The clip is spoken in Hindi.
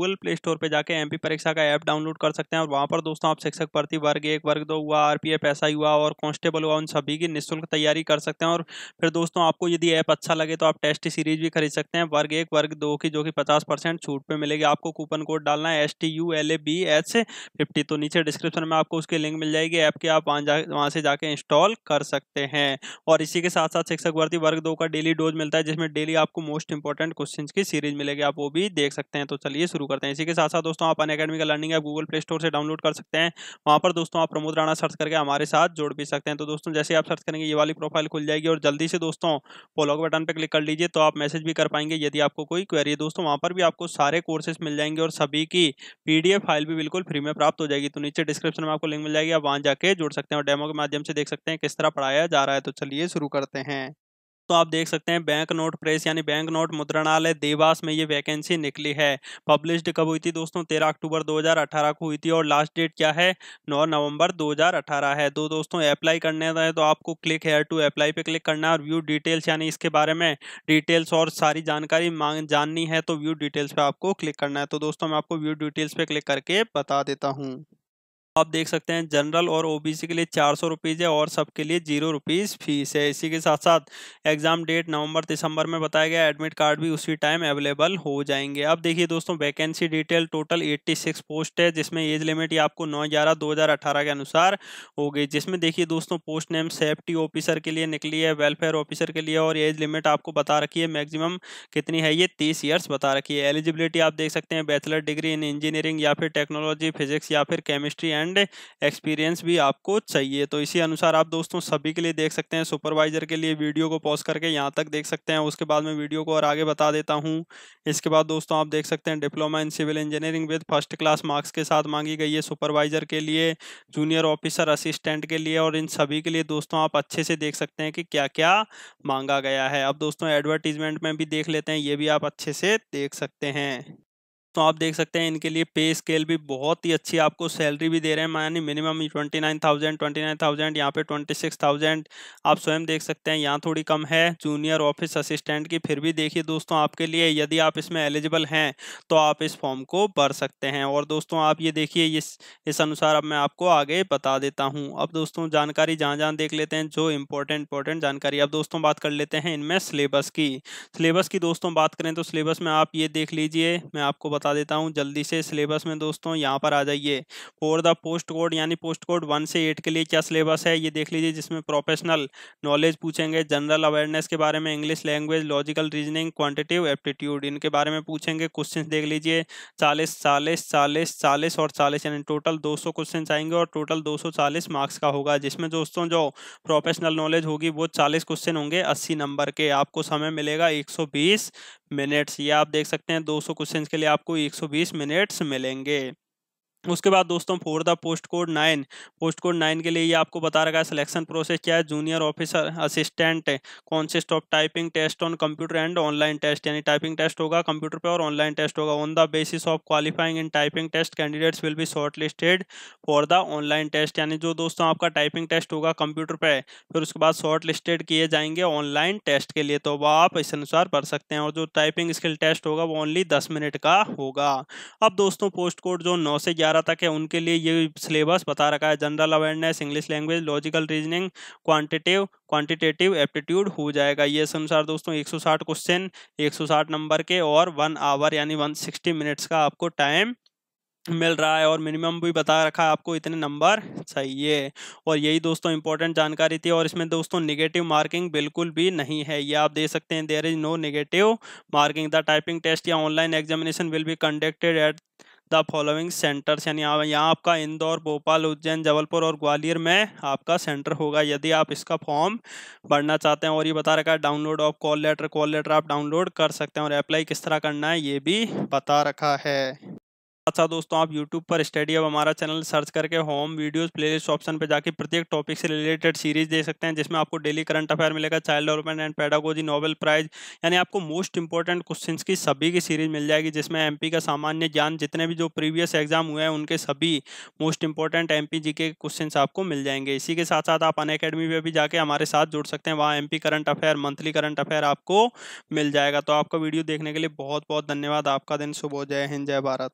गूगल प्ले स्टोर पर जाके एम परीक्षा का ऐप डाउनलोड कर सकते हैं और वहाँ पर दोस्तों आप शिक्षक भर्ती वर्ग एक वर्ग दो हुआ आरपीएफ एसआई हुआ और कॉन्स्टेबल हुआ उन सभी की निःशुल्क तैयारी कर सकते हैं और फिर दोस्तों आपको यदि ऐप अच्छा लगे तो आप टेस्ट सीरीज भी खरीद सकते हैं वर्ग एक वर्ग दो की जो कि पचास छूट पर मिलेगी आपको कूपन कोड डालना है S T U L A B H fifty तो नीचे डिस्क्रिप्शन में आपको उसकी लिंक मिल जाएगी ऐप की आप वहाँ जा वहाँ से जाके इंस्टॉल कर सकते हैं और इसी के साथ साथ शिक्षक भर्ती वर्ग दो का डेली डोज मिलता है जिसमें डेली आपको मोस्ट इंपॉर्टेंट क्वेश्चन की सीरीज मिलेगी आप वो भी देख सकते हैं तो चलिए शुरू करते हैं इसी के साथ साथ दोस्तों आप अन अकेडमी का learning app Google Play Store से डाउनलोड कर सकते हैं वहाँ पर दोस्तों आप प्रमोद राणा सर्च करके हमारे साथ जोड़ भी सकते हैं तो दोस्तों जैसे आप सर्च करेंगे ये वाली प्रोफाइल खुल जाएगी और जल्दी से दोस्तों फॉलो बटन पर क्लिक कर लीजिए तो आप मैसेज भी कर पाएंगे यदि आपको कोई क्वेरी है दोस्तों वहाँ पर भी आपको सारे कोर्सेस मिल जाएंगे और सभी की पी फाइल भी बिल्कुल फ्री में प्राप्त हो जाएगी तो नीचे डिस्क्रिप्शन में आपको लिंक मिल जाएगी आप वहाँ जाके जुड़ सकते हैं और डेमो के माध्यम से देख सकते हैं किस तरह पढ़ाया जा रहा है तो चलिए शुरू करते हैं दोस्तों आप देख सकते हैं बैंक नोट प्रेस यानी बैंक नोट मुद्रणालय देवास में ये वैकेंसी निकली है पब्लिश्ड कब हुई थी दोस्तों तेरह अक्टूबर 2018 को हुई थी और लास्ट डेट क्या है नौ नवंबर 2018 है तो दोस्तों अप्लाई करने तो है तो आपको क्लिक हेयर टू अप्लाई पे क्लिक करना है और व्यू डिटेल्स यानी इसके बारे में डिटेल्स और सारी जानकारी मांग जाननी है तो व्यू डिटेल्स पे आपको क्लिक करना है तो दोस्तों मैं आपको व्यू डिटेल्स पे क्लिक करके बता देता हूँ आप देख सकते हैं जनरल और ओबीसी के लिए चार सौ रुपीज़ है और सबके लिए जीरो रुपीज़ फीस है इसी के साथ साथ एग्ज़ाम डेट नवंबर दिसंबर में बताया गया एडमिट कार्ड भी उसी टाइम अवेलेबल हो जाएंगे अब देखिए दोस्तों वैकेंसी डिटेल टोटल 86 पोस्ट है जिसमें एज लिमिट आपको नौ ग्यारह दो के अनुसार हो गई जिसमें देखिए दोस्तों पोस्ट नेम सेफ्टी ऑफिसर के लिए निकली है वेलफेयर ऑफिसर के लिए और एज लिमिट आपको बता रखी है मैक्सिमम कितनी है ये तीस ईयर्स बता रखी है एलिजिबिलिटी आप देख सकते हैं बैचलर डिग्री इन इंजीनियरिंग या फिर टेक्नोलॉजी फिजिक्स या फिर केमिस्ट्री एंड एक्सपीरियंस भी आपको चाहिए तो इसी अनुसार आप दोस्तों सभी के लिए देख सकते हैं सुपरवाइजर के लिए वीडियो को पॉज करके यहाँ तक देख सकते हैं उसके बाद मैं वीडियो को और आगे बता देता हूँ इसके बाद दोस्तों आप देख सकते हैं diploma in civil engineering with first class marks के साथ मांगी गई है सुपरवाइजर के लिए जूनियर ऑफिसर असिस्टेंट के लिए और इन सभी के लिए दोस्तों आप अच्छे से देख सकते हैं कि क्या क्या मांगा गया है अब दोस्तों एडवर्टीजमेंट में भी देख लेते हैं ये भी आप अच्छे से देख सकते हैं तो आप देख सकते हैं इनके लिए पे स्केल भी बहुत ही अच्छी आपको सैलरी भी दे रहे हैं मानी minimum twenty nine thousand twenty nine thousand यहाँ पे ट्वेंटी सिक्स थाउजेंड आप स्वयं देख सकते हैं यहाँ थोड़ी कम है जूनियर ऑफिस असिस्टेंट की फिर भी देखिए दोस्तों आपके लिए यदि आप इसमें एलिजिबल हैं तो आप इस फॉर्म को भर सकते हैं और दोस्तों आप ये देखिए इस इस अनुसार अब मैं आपको आगे बता देता हूँ अब दोस्तों जानकारी जहाँ जहाँ देख लेते हैं जो इम्पोर्टेंट इम्पोर्टेंट जानकारी अब दोस्तों बात कर लेते हैं इनमें सिलेबस की सिलेबस की दोस्तों बात करें तो सिलेबस में आप ये देख लीजिए मैं आपको बता देता हूँ जल्दी से सिलेबस में दोस्तों यहाँ पर आ जाइए फॉर द पोस्ट कोड यानी पोस्ट कोड वन से एट के लिए क्या सिलेबस है ये देख लीजिए जिसमें प्रोफेशनल नॉलेज पूछेंगे जनरल अवेयरनेस के बारे में English language logical reasoning quantitative aptitude इनके बारे में पूछेंगे क्वेश्चन देख लीजिए चालीस चालीस चालीस चालीस और चालीस यानी टोटल दो सौ क्वेश्चन आएंगे और टोटल दो सौ चालीस मार्क्स का होगा जिसमें दोस्तों जो प्रोफेशनल नॉलेज होगी वो चालीस क्वेश्चन होंगे अस्सी नंबर के आपको समय मिलेगा एक सौ बीस मिनट्स ये आप देख सकते हैं दो सौ क्वेश्चन के लिए आपको आपको 120 मिनट्स मिलेंगे उसके बाद दोस्तों for the post code nine post code nine के लिए ये आपको बता रखा है सिलेक्शन प्रोसेस क्या है junior officer assistant consist of typing test on computer and online test यानी टाइपिंग टेस्ट होगा कंप्यूटर पे और ऑनलाइन टेस्ट होगा on the basis of qualifying in typing test candidates will be shortlisted for the online test यानी जो दोस्तों आपका टाइपिंग टेस्ट होगा कंप्यूटर पर फिर उसके बाद शॉर्ट लिस्टेड किए जाएंगे ऑनलाइन टेस्ट के लिए तो वह आप इस अनुसार भर सकते हैं और जो टाइपिंग स्किल टेस्ट होगा वो ओनली दस मिनट का होगा अब दोस्तों पोस्ट कोड जो नौ से ग्यारह जा रहा था कि उनके लिए ये सिलेबस बता रखा है general awareness English language logical reasoning quantitative quantitative aptitude हो जाएगा ये अनुसार दोस्तों 160 क्वेश्चन 160 नंबर के और वन आवर यानी 160 मिनट्स का आपको टाइम मिल रहा है और मिनिमम भी बता रखा है आपको इतने नंबर चाहिए और यही दोस्तों इंपॉर्टेंट जानकारी थी और इसमें दोस्तों नेगेटिव मार्किंग बिल्कुल भी नहीं है ये आप देख सकते हैं there is no negative marking the typing test या online examination will be conducted at the following centres यानी यहाँ आपका इंदौर भोपाल उज्जैन जबलपुर और ग्वालियर में आपका सेंटर होगा यदि आप इसका फॉर्म भरना चाहते हैं और ये बता रखा है download of call letter call letter आप डाउनलोड कर सकते हैं और अप्लाई किस तरह करना है ये भी बता रखा है साथ अच्छा साथ दोस्तों आप YouTube पर स्टडी अब हमारा चैनल सर्च करके होम वीडियोस प्लेलिस्ट ऑप्शन पर जाके प्रत्येक टॉपिक से रिलेटेड सीरीज देख सकते हैं जिसमें आपको डेली करंट अफेयर मिलेगा child development and pedagogy Nobel prize यानी आपको मोस्ट इंपॉर्टेंट क्वेश्चन की सभी की सीरीज मिल जाएगी जिसमें एम का सामान्य ज्ञान जितने भी जो प्रीवियस एग्जाम हुए हैं उनके सभी मोस्ट इंपॉर्टेंट एम पी के क्वेश्चन आपको मिल जाएंगे इसी के साथ साथ आप अन अकेडमी पर भी जाके हमारे साथ जुड़ सकते हैं वहाँ M current affair monthly current affair आपको मिल जाएगा तो आपका वीडियो देखने के लिए बहुत बहुत धन्यवाद आपका दिन शुभ हो जय हिंद जय भारत